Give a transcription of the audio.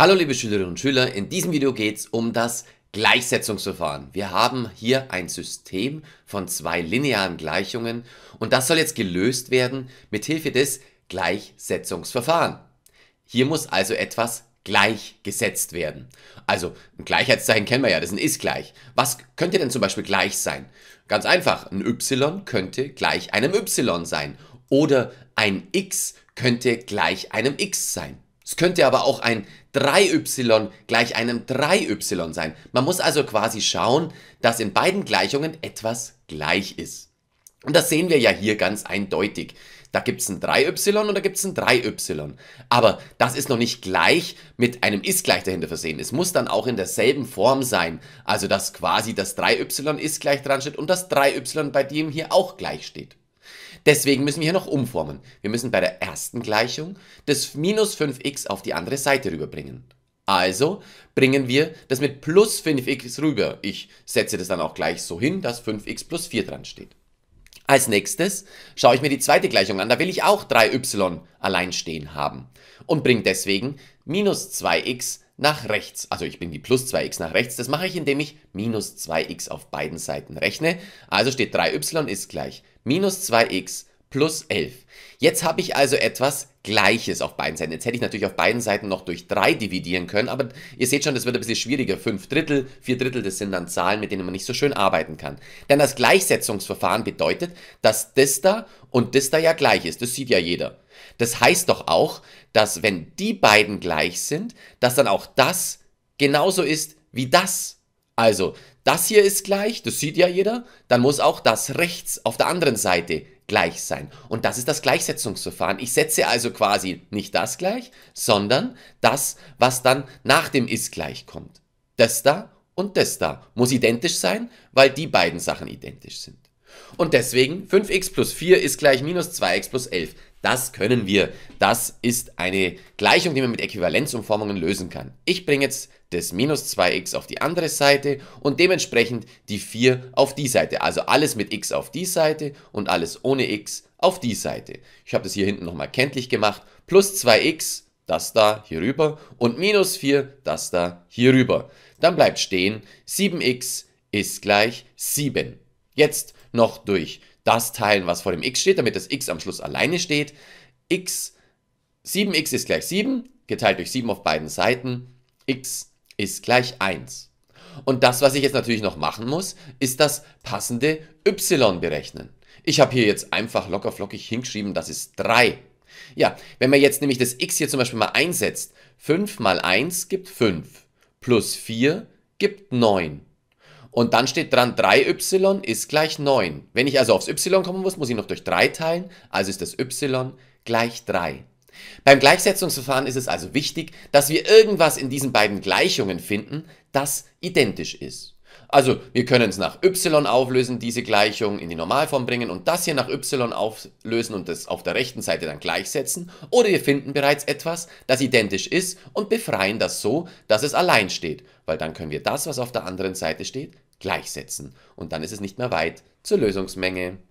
Hallo liebe Schülerinnen und Schüler, in diesem Video geht es um das Gleichsetzungsverfahren. Wir haben hier ein System von zwei linearen Gleichungen und das soll jetzt gelöst werden mit Hilfe des Gleichsetzungsverfahrens. Hier muss also etwas gleichgesetzt werden. Also ein Gleichheitszeichen kennen wir ja, das ist ein ist gleich. Was könnte denn zum Beispiel gleich sein? Ganz einfach, ein y könnte gleich einem y sein oder ein x könnte gleich einem x sein. Es könnte aber auch ein 3y gleich einem 3y sein. Man muss also quasi schauen, dass in beiden Gleichungen etwas gleich ist. Und das sehen wir ja hier ganz eindeutig. Da gibt es ein 3y und da gibt es ein 3y. Aber das ist noch nicht gleich mit einem ist gleich dahinter versehen. Es muss dann auch in derselben Form sein. Also dass quasi das 3y ist gleich dran steht und das 3y bei dem hier auch gleich steht. Deswegen müssen wir hier noch umformen. Wir müssen bei der ersten Gleichung das minus 5x auf die andere Seite rüberbringen. Also bringen wir das mit plus 5x rüber. Ich setze das dann auch gleich so hin, dass 5x plus 4 dran steht. Als nächstes schaue ich mir die zweite Gleichung an. Da will ich auch 3y allein stehen haben und bringe deswegen minus 2x nach rechts. Also ich bin die plus 2x nach rechts. Das mache ich, indem ich minus 2x auf beiden Seiten rechne. Also steht 3y ist gleich minus 2x plus 11. Jetzt habe ich also etwas Gleiches auf beiden Seiten. Jetzt hätte ich natürlich auf beiden Seiten noch durch 3 dividieren können, aber ihr seht schon, das wird ein bisschen schwieriger. 5 Drittel, 4 Drittel, das sind dann Zahlen, mit denen man nicht so schön arbeiten kann. Denn das Gleichsetzungsverfahren bedeutet, dass das da und das da ja gleich ist. Das sieht ja jeder. Das heißt doch auch, dass wenn die beiden gleich sind, dass dann auch das genauso ist wie das. Also, das hier ist gleich, das sieht ja jeder, dann muss auch das rechts auf der anderen Seite gleich sein. Und das ist das Gleichsetzungsverfahren. Ich setze also quasi nicht das gleich, sondern das, was dann nach dem ist gleich kommt. Das da und das da muss identisch sein, weil die beiden Sachen identisch sind. Und deswegen 5x plus 4 ist gleich minus 2x plus 11. Das können wir. Das ist eine Gleichung, die man mit Äquivalenzumformungen lösen kann. Ich bringe jetzt das minus 2x auf die andere Seite und dementsprechend die 4 auf die Seite. Also alles mit x auf die Seite und alles ohne x auf die Seite. Ich habe das hier hinten nochmal kenntlich gemacht. Plus 2x, das da hier rüber und minus 4, das da hier rüber. Dann bleibt stehen, 7x ist gleich 7. Jetzt noch durch das teilen, was vor dem x steht, damit das x am Schluss alleine steht. x, 7x ist gleich 7, geteilt durch 7 auf beiden Seiten. x ist gleich 1. Und das, was ich jetzt natürlich noch machen muss, ist das passende y berechnen. Ich habe hier jetzt einfach locker flockig hingeschrieben, das ist 3. Ja, wenn man jetzt nämlich das x hier zum Beispiel mal einsetzt, 5 mal 1 gibt 5, plus 4 gibt 9. Und dann steht dran, 3y ist gleich 9. Wenn ich also aufs y kommen muss, muss ich noch durch 3 teilen, also ist das y gleich 3. Beim Gleichsetzungsverfahren ist es also wichtig, dass wir irgendwas in diesen beiden Gleichungen finden, das identisch ist. Also wir können es nach y auflösen, diese Gleichung in die Normalform bringen und das hier nach y auflösen und das auf der rechten Seite dann gleichsetzen. Oder wir finden bereits etwas, das identisch ist und befreien das so, dass es allein steht. Weil dann können wir das, was auf der anderen Seite steht, gleichsetzen. Und dann ist es nicht mehr weit zur Lösungsmenge.